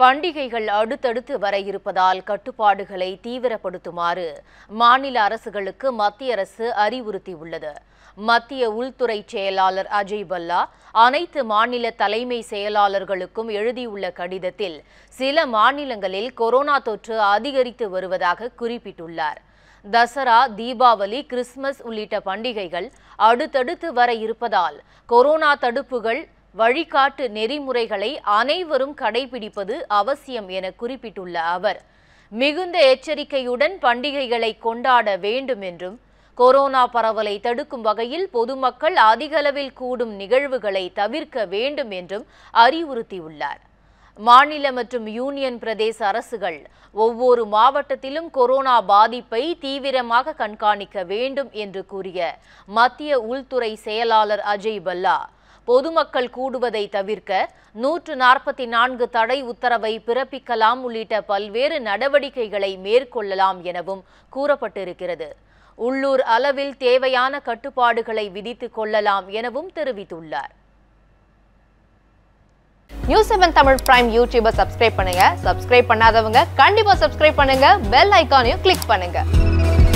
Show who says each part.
Speaker 1: பண்டிகைகள் அடுத்தடுத்து வர இருப்பதால் கட்டுப்பாடுகளை தீவிரப்படுத்துமாறு மாநில அரசுகளுக்கு மத்திய அரசு அறிவுறுத்தியுள்ளது மத்திய உள்துறை செயலாளர் அஜய் பல்லா அனைத்து மாநில தலைமை செயலாளர்களுக்கும் எழுதியுள்ள கடிதத்தில் சில மாநிலங்களில் கொரோனா தொற்று அதிகரித்து வருவதாக குறிப்பிட்டுள்ளார் தசரா தீபாவளி கிறிஸ்துமஸ் உள்ளிட்ட பண்டிகைகள் அடுத்தடுத்து வர இருப்பதால் கொரோனா தடுப்புகள் வழிகாட்டு நெறிமுறைகளை அனைவரும் கடைபிடிப்பது அவசியம் என குறிப்பிட்டுள்ள அவர் மிகுந்த எச்சரிக்கையுடன் பண்டிகைகளை கொண்டாட வேண்டும் என்றும் கொரோனா பரவலை தடுக்கும் வகையில் பொதுமக்கள் அதிகளவில் கூடும் நிகழ்வுகளை தவிர்க்க வேண்டும் என்றும் அறிவுறுத்தியுள்ளார் மாநில மற்றும் யூனியன் பிரதேச அரசுகள் ஒவ்வொரு மாவட்டத்திலும் கொரோனா பாதிப்பை தீவிரமாக கண்காணிக்க வேண்டும் என்று கூறிய மத்திய உள்துறை செயலாளர் அஜய் பல்லா பொதுமக்கள் கூடுவதை தவிர்க்க நூற்று நாற்பத்தி நான்கு தடை உத்தரவை பிறப்பிக்கலாம் உள்ளிட்ட பல்வேறு நடவடிக்கைகளை மேற்கொள்ளலாம் எனவும் கூறப்பட்டிருக்கிறது உள்ளூர் அளவில் தேவையான கட்டுப்பாடுகளை விதித்துக் கொள்ளலாம் எனவும் தெரிவித்துள்ளார்
Speaker 2: நியூஸ் செவன் தமிழ் பிரைம் யூடியூபை சப்ஸ்கிரைப் பண்ணுங்க சப்ஸ்கிரைப் பண்ணாதவங்க கண்டிப்பா சப்ஸ்கிரைப் பண்ணுங்க பெல் ஐக்கானையும் கிளிக் பண்ணுங்க